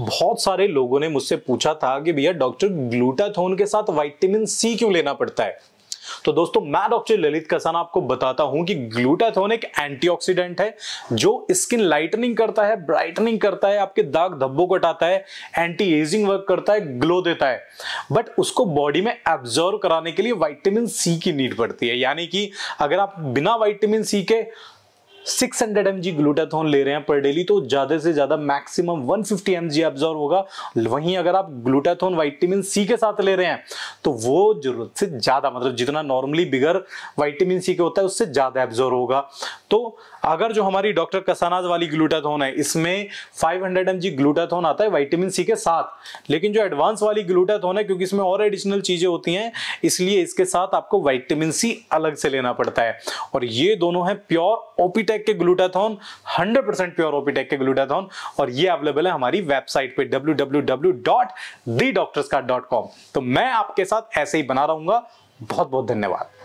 बहुत सारे लोगों ने मुझसे पूछा था कि भैया डॉक्टर ग्लूटाथोन के साथ वाइटामिन सी क्यों लेना पड़ता है तो दोस्तों मैं डॉक्टर ललित कसाना आपको बताता हूं कि ग्लूटाथोन एक एंटीऑक्सीडेंट है जो स्किन लाइटनिंग करता है ब्राइटनिंग करता है आपके दाग धब्बों को हटाता है एंटी एजिंग वर्क करता है ग्लो देता है बट उसको बॉडी में एब्जॉर्व कराने के लिए वाइटामिन सी की नीड पड़ती है यानी कि अगर आप बिना वाइटामिन सी के six hundred M G glutathione ले रहे हैं पर डेली तो ज़्यादा से ज़्यादा maximum one fifty M G absorb होगा वहीं अगर आप ग्लूटाथॉन वाइटामिन सी के साथ ले रहे हैं तो वो जरूरत से ज़्यादा मतलब जितना नॉर्मली बिगर वाइटामिन सी के होता है उससे ज़्यादा एब्जॉर्व होगा तो अगर जो हमारी डॉक्टर कसानाज वाली ग्लूटाथॉन है इसमें five hundred M G glutathione आता है वाइटामिन सी के साथ लेकिन जो एडवांस वाली ग्लूटाथॉन है क्योंकि इसमें और एडिशनल चीज़ें होती हैं इसलिए इसके साथ आपको वाइटामिन सी अलग से लेना पड़ता है और ये दोनों है प्योर ओपीटेक ओपीटेक के ग्लूटाथॉन 100 परसेंट प्योर ओपीटेक के ग्लूटाथॉन और ये अवेलेबल है हमारी वेबसाइट पे डब्ल्यू तो मैं आपके साथ ऐसे ही बना रहूंगा बहुत बहुत धन्यवाद